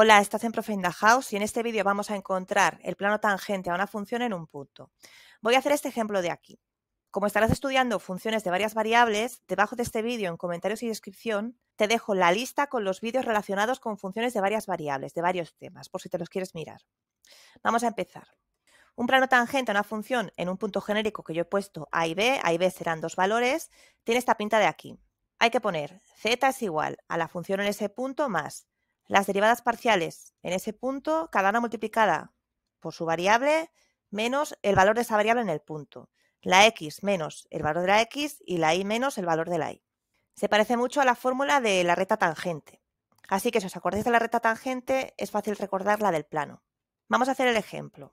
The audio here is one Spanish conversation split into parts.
Hola, estás en Profenda House y en este vídeo vamos a encontrar el plano tangente a una función en un punto. Voy a hacer este ejemplo de aquí. Como estarás estudiando funciones de varias variables, debajo de este vídeo, en comentarios y descripción, te dejo la lista con los vídeos relacionados con funciones de varias variables, de varios temas, por si te los quieres mirar. Vamos a empezar. Un plano tangente a una función en un punto genérico que yo he puesto a y b, a y b serán dos valores, tiene esta pinta de aquí. Hay que poner z es igual a la función en ese punto más las derivadas parciales, en ese punto, cada una multiplicada por su variable menos el valor de esa variable en el punto. La x menos el valor de la x y la y menos el valor de la y. Se parece mucho a la fórmula de la recta tangente. Así que si os acordáis de la recta tangente, es fácil recordar la del plano. Vamos a hacer el ejemplo.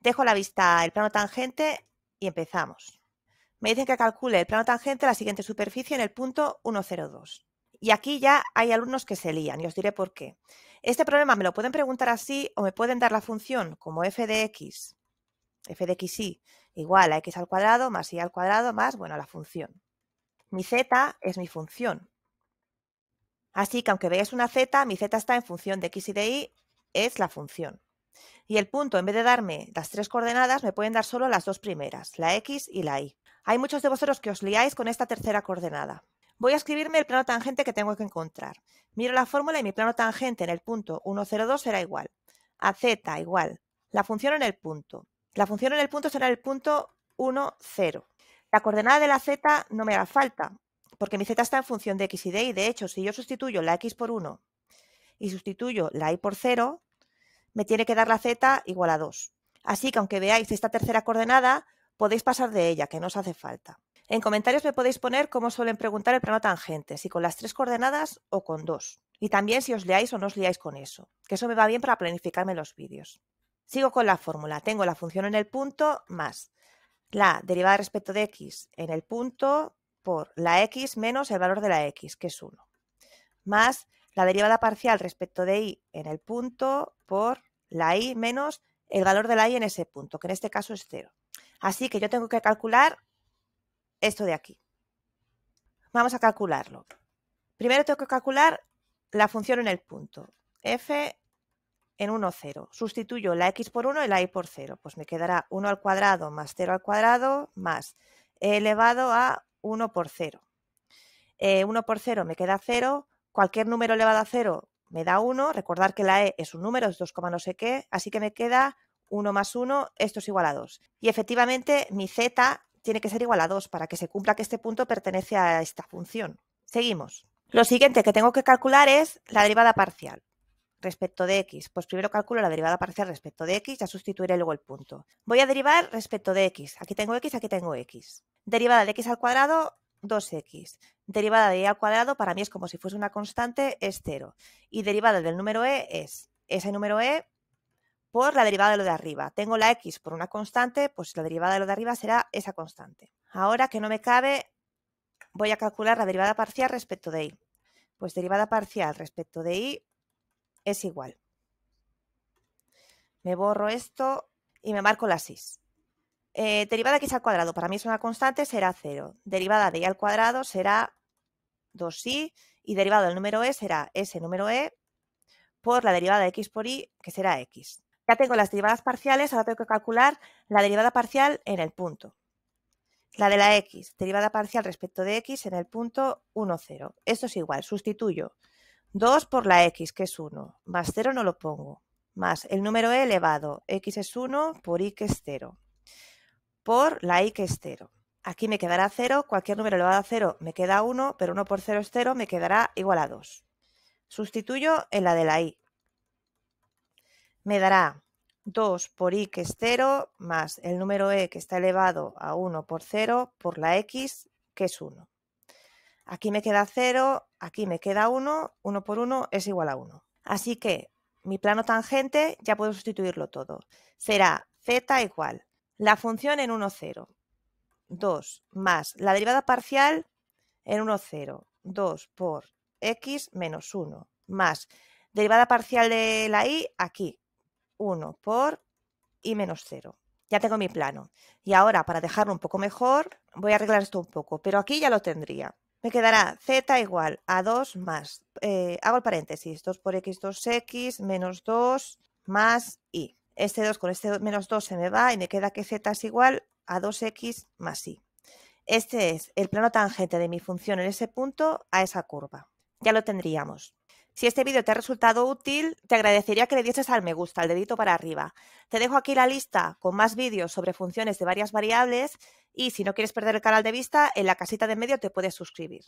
Dejo a la vista el plano tangente y empezamos. Me dicen que calcule el plano tangente a la siguiente superficie en el punto 102. Y aquí ya hay alumnos que se lían y os diré por qué. Este problema me lo pueden preguntar así o me pueden dar la función como f de x, f de x y, igual a x al cuadrado más y al cuadrado más, bueno, la función. Mi z es mi función. Así que aunque veáis una z, mi z está en función de x y de y, es la función. Y el punto, en vez de darme las tres coordenadas, me pueden dar solo las dos primeras, la x y la y. Hay muchos de vosotros que os liáis con esta tercera coordenada. Voy a escribirme el plano tangente que tengo que encontrar. Miro la fórmula y mi plano tangente en el punto 102 será igual a z igual la función en el punto. La función en el punto será el punto 1, 0. La coordenada de la z no me hará falta, porque mi z está en función de x y de y. De hecho, si yo sustituyo la x por 1 y sustituyo la y por 0, me tiene que dar la z igual a 2. Así que aunque veáis esta tercera coordenada, podéis pasar de ella, que no os hace falta. En comentarios me podéis poner cómo suelen preguntar el plano tangente, si con las tres coordenadas o con dos. Y también si os liáis o no os liáis con eso, que eso me va bien para planificarme los vídeos. Sigo con la fórmula. Tengo la función en el punto más la derivada respecto de x en el punto por la x menos el valor de la x, que es 1, más la derivada parcial respecto de y en el punto por la y menos el valor de la y en ese punto, que en este caso es 0. Así que yo tengo que calcular esto de aquí. Vamos a calcularlo. Primero tengo que calcular la función en el punto. f en 1, 0. Sustituyo la x por 1 y la y por 0. Pues me quedará 1 al cuadrado más 0 al cuadrado más e elevado a 1 por 0. 1 eh, por 0 me queda 0. Cualquier número elevado a 0 me da 1. Recordar que la e es un número, es 2, no sé qué. Así que me queda 1 más 1, esto es igual a 2. Y efectivamente mi z tiene que ser igual a 2 para que se cumpla que este punto pertenece a esta función. Seguimos. Lo siguiente que tengo que calcular es la derivada parcial respecto de x. Pues primero calculo la derivada parcial respecto de x, ya sustituiré luego el punto. Voy a derivar respecto de x. Aquí tengo x, aquí tengo x. Derivada de x al cuadrado, 2x. Derivada de y al cuadrado para mí es como si fuese una constante, es 0. Y derivada del número e es ese número e por la derivada de lo de arriba. Tengo la x por una constante, pues la derivada de lo de arriba será esa constante. Ahora que no me cabe, voy a calcular la derivada parcial respecto de y. Pues derivada parcial respecto de y es igual. Me borro esto y me marco la 6. Eh, derivada de x al cuadrado, para mí es una constante, será 0. Derivada de y al cuadrado será 2i y derivada del número e será ese número e por la derivada de x por y, que será x. Ya tengo las derivadas parciales, ahora tengo que calcular la derivada parcial en el punto. La de la x, derivada parcial respecto de x en el punto 1, 0. Esto es igual, sustituyo 2 por la x, que es 1, más 0 no lo pongo, más el número e elevado, x es 1 por y que es 0, por la y que es 0. Aquí me quedará 0, cualquier número elevado a 0 me queda 1, pero 1 por 0 es 0, me quedará igual a 2. Sustituyo en la de la y me dará 2 por y que es 0 más el número e que está elevado a 1 por 0 por la x que es 1. Aquí me queda 0, aquí me queda 1, 1 por 1 es igual a 1. Así que mi plano tangente ya puedo sustituirlo todo. Será z igual la función en 1, 0, 2 más la derivada parcial en 1, 0, 2 por x menos 1 más derivada parcial de la y aquí 1 por y menos 0. Ya tengo mi plano. Y ahora, para dejarlo un poco mejor, voy a arreglar esto un poco, pero aquí ya lo tendría. Me quedará z igual a 2 más, eh, hago el paréntesis, 2 por x, 2x, menos 2, más y. Este 2 con este menos 2 se me va y me queda que z es igual a 2x más y. Este es el plano tangente de mi función en ese punto a esa curva. Ya lo tendríamos. Si este vídeo te ha resultado útil, te agradecería que le dieses al me gusta, al dedito para arriba. Te dejo aquí la lista con más vídeos sobre funciones de varias variables y si no quieres perder el canal de vista, en la casita de medio te puedes suscribir.